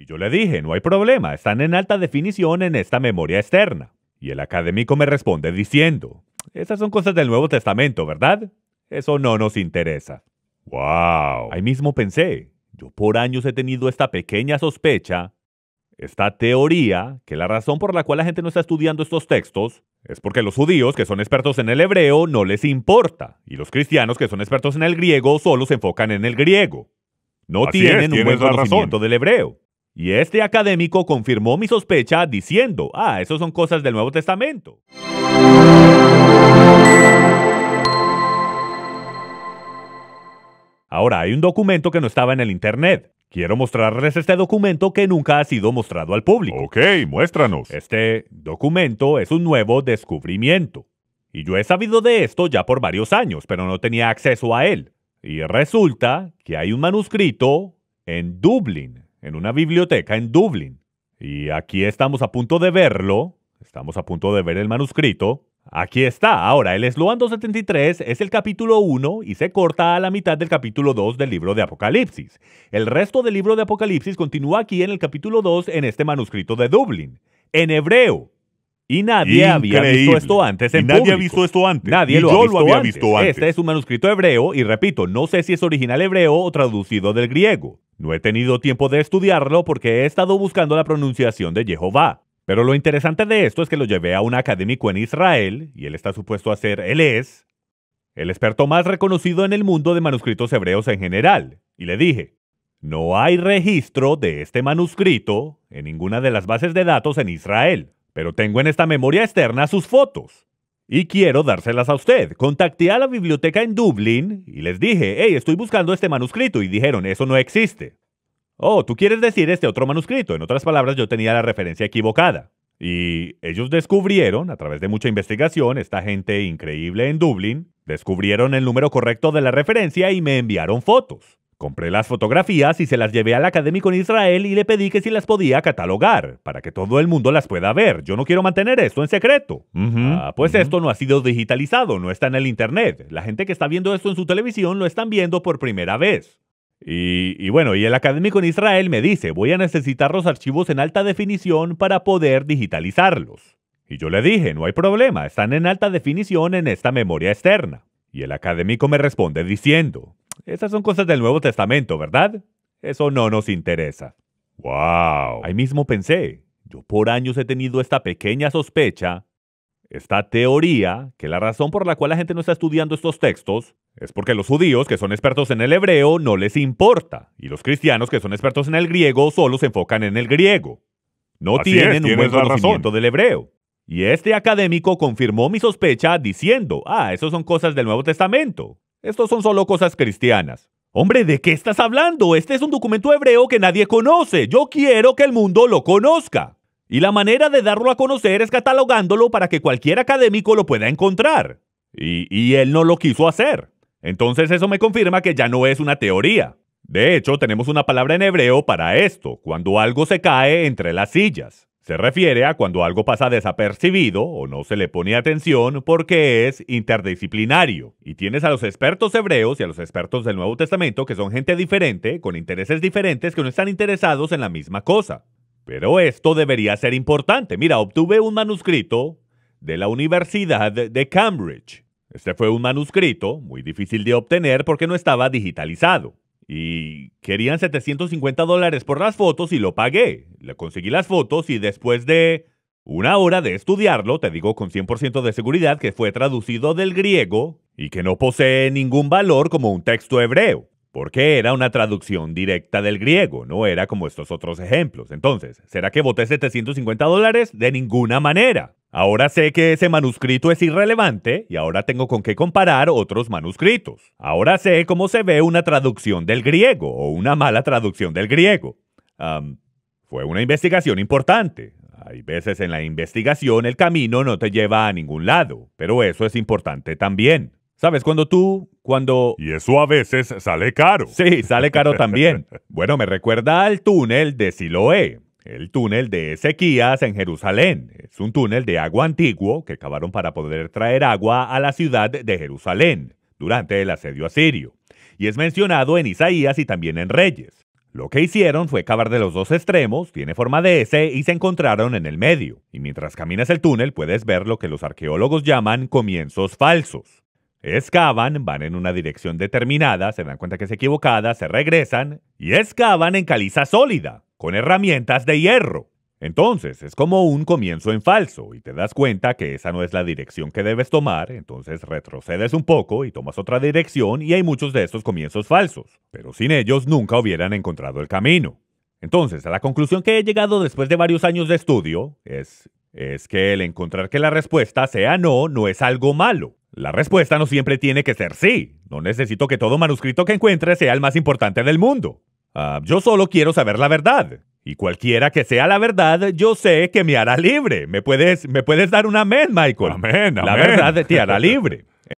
Y yo le dije, no hay problema, están en alta definición en esta memoria externa. Y el académico me responde diciendo, esas son cosas del Nuevo Testamento, ¿verdad? Eso no nos interesa. ¡Wow! Ahí mismo pensé, yo por años he tenido esta pequeña sospecha, esta teoría, que la razón por la cual la gente no está estudiando estos textos es porque los judíos, que son expertos en el hebreo, no les importa, y los cristianos, que son expertos en el griego, solo se enfocan en el griego. No tienen un buen conocimiento del hebreo. Y este académico confirmó mi sospecha diciendo, ah, eso son cosas del Nuevo Testamento. Ahora, hay un documento que no estaba en el Internet. Quiero mostrarles este documento que nunca ha sido mostrado al público. Ok, muéstranos. Este documento es un nuevo descubrimiento. Y yo he sabido de esto ya por varios años, pero no tenía acceso a él. Y resulta que hay un manuscrito en Dublín, en una biblioteca en Dublín. Y aquí estamos a punto de verlo, estamos a punto de ver el manuscrito. Aquí está, ahora el Esloan 273 es el capítulo 1 y se corta a la mitad del capítulo 2 del libro de Apocalipsis. El resto del libro de Apocalipsis continúa aquí en el capítulo 2 en este manuscrito de Dublín, en hebreo. Y nadie había visto esto antes. En nadie ha visto esto antes. Nadie lo, yo ha lo había visto antes. Este es un manuscrito hebreo y repito, no sé si es original hebreo o traducido del griego. No he tenido tiempo de estudiarlo porque he estado buscando la pronunciación de Jehová. Pero lo interesante de esto es que lo llevé a un académico en Israel y él está supuesto a ser, él es, el experto más reconocido en el mundo de manuscritos hebreos en general. Y le dije, no hay registro de este manuscrito en ninguna de las bases de datos en Israel pero tengo en esta memoria externa sus fotos. Y quiero dárselas a usted. Contacté a la biblioteca en Dublín y les dije, hey, estoy buscando este manuscrito. Y dijeron, eso no existe. Oh, tú quieres decir este otro manuscrito. En otras palabras, yo tenía la referencia equivocada. Y ellos descubrieron, a través de mucha investigación, esta gente increíble en Dublín, descubrieron el número correcto de la referencia y me enviaron fotos. Compré las fotografías y se las llevé al académico en Israel y le pedí que si las podía catalogar, para que todo el mundo las pueda ver. Yo no quiero mantener esto en secreto. Ah, pues esto no ha sido digitalizado, no está en el Internet. La gente que está viendo esto en su televisión lo están viendo por primera vez. Y, y, bueno, y el académico en Israel me dice, voy a necesitar los archivos en alta definición para poder digitalizarlos. Y yo le dije, no hay problema, están en alta definición en esta memoria externa. Y el académico me responde diciendo, esas son cosas del Nuevo Testamento, ¿verdad? Eso no nos interesa. ¡Wow! Ahí mismo pensé, yo por años he tenido esta pequeña sospecha, esta teoría, que la razón por la cual la gente no está estudiando estos textos es porque los judíos, que son expertos en el hebreo, no les importa, y los cristianos, que son expertos en el griego, solo se enfocan en el griego. No tienen un buen conocimiento del hebreo. Y este académico confirmó mi sospecha diciendo, ah, eso son cosas del Nuevo Testamento. Estos son solo cosas cristianas. Hombre, ¿de qué estás hablando? Este es un documento hebreo que nadie conoce. Yo quiero que el mundo lo conozca. Y la manera de darlo a conocer es catalogándolo para que cualquier académico lo pueda encontrar. Y, y, él no lo quiso hacer. Entonces eso me confirma que ya no es una teoría. De hecho, tenemos una palabra en hebreo para esto, cuando algo se cae entre las sillas. Se refiere a cuando algo pasa desapercibido o no se le pone atención porque es interdisciplinario. Y tienes a los expertos hebreos y a los expertos del Nuevo Testamento que son gente diferente, con intereses diferentes, que no están interesados en la misma cosa. Pero esto debería ser importante. Mira, obtuve un manuscrito de la Universidad de Cambridge. Este fue un manuscrito muy difícil de obtener porque no estaba digitalizado y querían 750 dólares por las fotos y lo pagué. Le conseguí las fotos y después de una hora de estudiarlo, te digo con 100% de seguridad que fue traducido del griego y que no posee ningún valor como un texto hebreo. Porque era una traducción directa del griego, no era como estos otros ejemplos. Entonces, ¿será que voté 750 dólares? De ninguna manera. Ahora sé que ese manuscrito es irrelevante y ahora tengo con qué comparar otros manuscritos. Ahora sé cómo se ve una traducción del griego o una mala traducción del griego. fue una investigación importante. Hay veces en la investigación el camino no te lleva a ningún lado, pero eso es importante también. ¿Sabes? Cuando tú, cuando... Y eso a veces sale caro. Sí, sale caro también. bueno, me recuerda al túnel de Siloé el túnel de Ezequías en Jerusalén. Es un túnel de agua antiguo que cavaron para poder traer agua a la ciudad de Jerusalén durante el asedio asirio. Y es mencionado en Isaías y también en Reyes. Lo que hicieron fue cavar de los dos extremos, tiene forma de S y se encontraron en el medio. Y mientras caminas el túnel puedes ver lo que los arqueólogos llaman comienzos falsos. Excavan, van en una dirección determinada, se dan cuenta que es equivocada, se regresan y excavan en caliza sólida con herramientas de hierro. Entonces, es como un comienzo en falso y te das cuenta que esa no es la dirección que debes tomar, entonces retrocedes un poco y tomas otra dirección y hay muchos de estos comienzos falsos, pero sin ellos nunca hubieran encontrado el camino. Entonces, a la conclusión que he llegado después de varios años de estudio es, es que el encontrar que la respuesta sea no no es algo malo. La respuesta no siempre tiene que ser sí. No necesito que todo manuscrito que encuentre sea el más importante del mundo. Ah, yo solo quiero saber la verdad. Y cualquiera que sea la verdad, yo sé que me hará libre. ¿Me puedes, me puedes dar un amén, Michael? La verdad te hará libre.